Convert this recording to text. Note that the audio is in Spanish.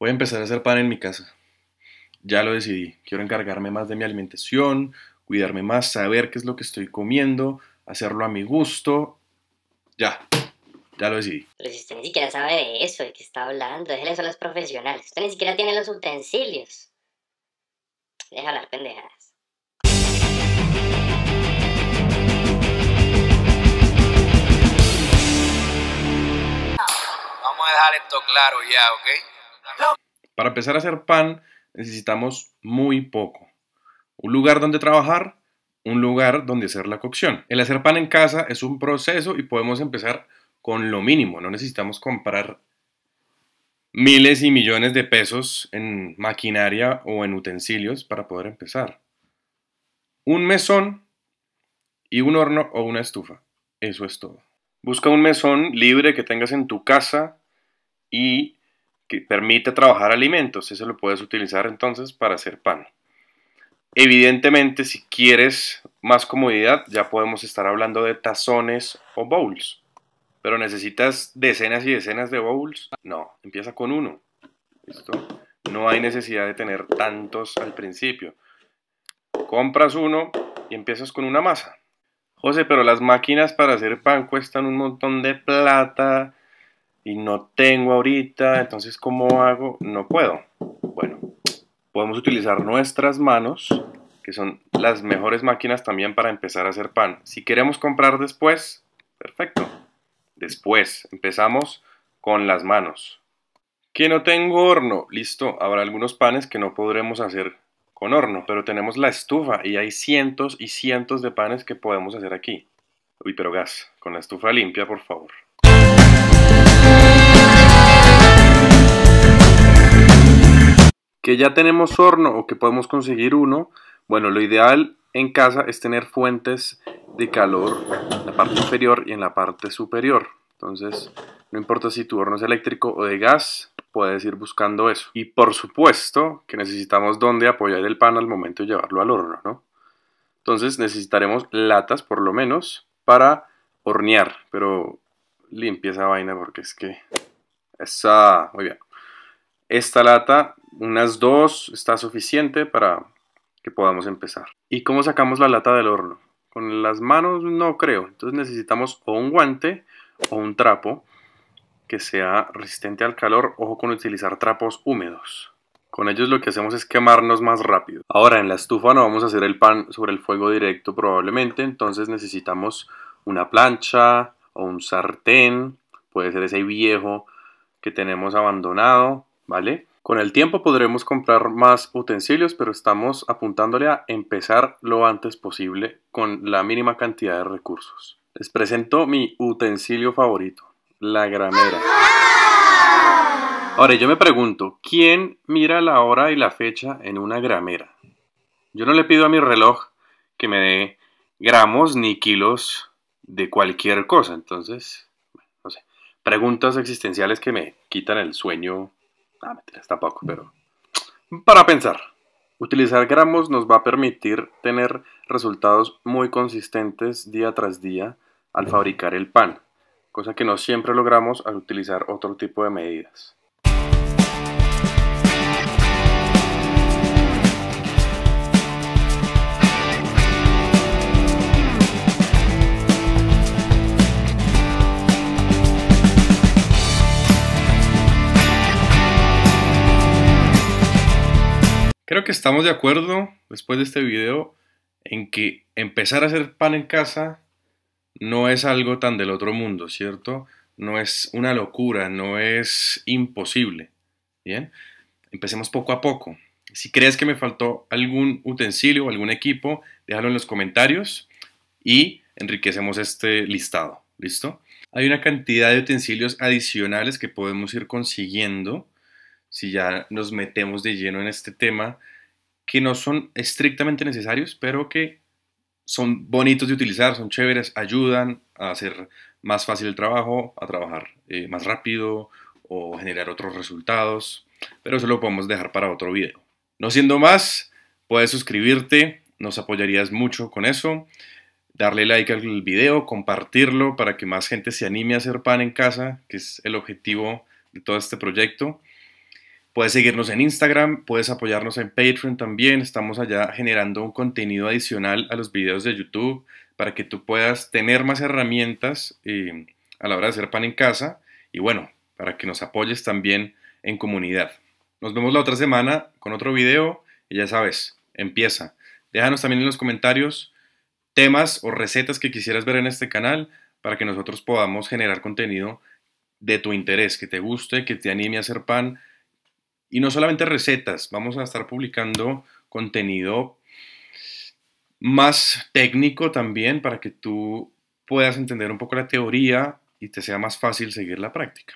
Voy a empezar a hacer pan en mi casa. Ya lo decidí. Quiero encargarme más de mi alimentación, cuidarme más, saber qué es lo que estoy comiendo, hacerlo a mi gusto. Ya, ya lo decidí. Pero si usted ni siquiera sabe de eso, de qué está hablando, déjele eso a los profesionales. Usted ni siquiera tiene los utensilios. Deja las pendejadas. Vamos a dejar esto claro ya, ¿ok? Para empezar a hacer pan necesitamos muy poco. Un lugar donde trabajar, un lugar donde hacer la cocción. El hacer pan en casa es un proceso y podemos empezar con lo mínimo. No necesitamos comprar miles y millones de pesos en maquinaria o en utensilios para poder empezar. Un mesón y un horno o una estufa. Eso es todo. Busca un mesón libre que tengas en tu casa y que permite trabajar alimentos. Eso lo puedes utilizar entonces para hacer pan. Evidentemente, si quieres más comodidad, ya podemos estar hablando de tazones o bowls. Pero necesitas decenas y decenas de bowls. No, empieza con uno. No hay necesidad de tener tantos al principio. Compras uno y empiezas con una masa. José, pero las máquinas para hacer pan cuestan un montón de plata y no tengo ahorita, entonces ¿cómo hago? No puedo. Bueno, podemos utilizar nuestras manos, que son las mejores máquinas también para empezar a hacer pan. Si queremos comprar después, perfecto. Después empezamos con las manos. Que no tengo horno, listo, habrá algunos panes que no podremos hacer con horno, pero tenemos la estufa y hay cientos y cientos de panes que podemos hacer aquí. Uy, pero gas, con la estufa limpia, por favor. Que ya tenemos horno o que podemos conseguir uno, bueno, lo ideal en casa es tener fuentes de calor en la parte inferior y en la parte superior. Entonces, no importa si tu horno es eléctrico o de gas, puedes ir buscando eso. Y por supuesto que necesitamos donde apoyar el pan al momento de llevarlo al horno, ¿no? Entonces necesitaremos latas por lo menos para hornear, pero limpia esa vaina porque es que... Esa... Muy bien. Esta lata, unas dos, está suficiente para que podamos empezar. ¿Y cómo sacamos la lata del horno? Con las manos no creo. Entonces necesitamos o un guante o un trapo que sea resistente al calor. Ojo con utilizar trapos húmedos. Con ellos lo que hacemos es quemarnos más rápido. Ahora en la estufa no vamos a hacer el pan sobre el fuego directo probablemente, entonces necesitamos una plancha o un sartén, puede ser ese viejo que tenemos abandonado con el tiempo podremos comprar más utensilios, pero estamos apuntándole a empezar lo antes posible con la mínima cantidad de recursos. Les presento mi utensilio favorito, la gramera. Ahora yo me pregunto, ¿quién mira la hora y la fecha en una gramera? Yo no le pido a mi reloj que me dé gramos ni kilos de cualquier cosa, entonces, no sé, preguntas existenciales que me quitan el sueño Ah, mentiras, tampoco, pero. Para pensar. Utilizar gramos nos va a permitir tener resultados muy consistentes día tras día al fabricar el pan, cosa que no siempre logramos al utilizar otro tipo de medidas. que estamos de acuerdo después de este video en que empezar a hacer pan en casa no es algo tan del otro mundo, ¿cierto? No es una locura, no es imposible. Bien, empecemos poco a poco. Si crees que me faltó algún utensilio o algún equipo, déjalo en los comentarios y enriquecemos este listado. ¿Listo? Hay una cantidad de utensilios adicionales que podemos ir consiguiendo si ya nos metemos de lleno en este tema, que no son estrictamente necesarios, pero que son bonitos de utilizar, son chéveres, ayudan a hacer más fácil el trabajo, a trabajar eh, más rápido o generar otros resultados, pero eso lo podemos dejar para otro video. No siendo más, puedes suscribirte, nos apoyarías mucho con eso, darle like al video, compartirlo para que más gente se anime a hacer pan en casa, que es el objetivo de todo este proyecto. Puedes seguirnos en Instagram, puedes apoyarnos en Patreon también. Estamos allá generando un contenido adicional a los videos de YouTube para que tú puedas tener más herramientas eh, a la hora de hacer pan en casa y bueno, para que nos apoyes también en comunidad. Nos vemos la otra semana con otro video y ya sabes, empieza. Déjanos también en los comentarios temas o recetas que quisieras ver en este canal para que nosotros podamos generar contenido de tu interés, que te guste, que te anime a hacer pan y no solamente recetas, vamos a estar publicando contenido más técnico también para que tú puedas entender un poco la teoría y te sea más fácil seguir la práctica.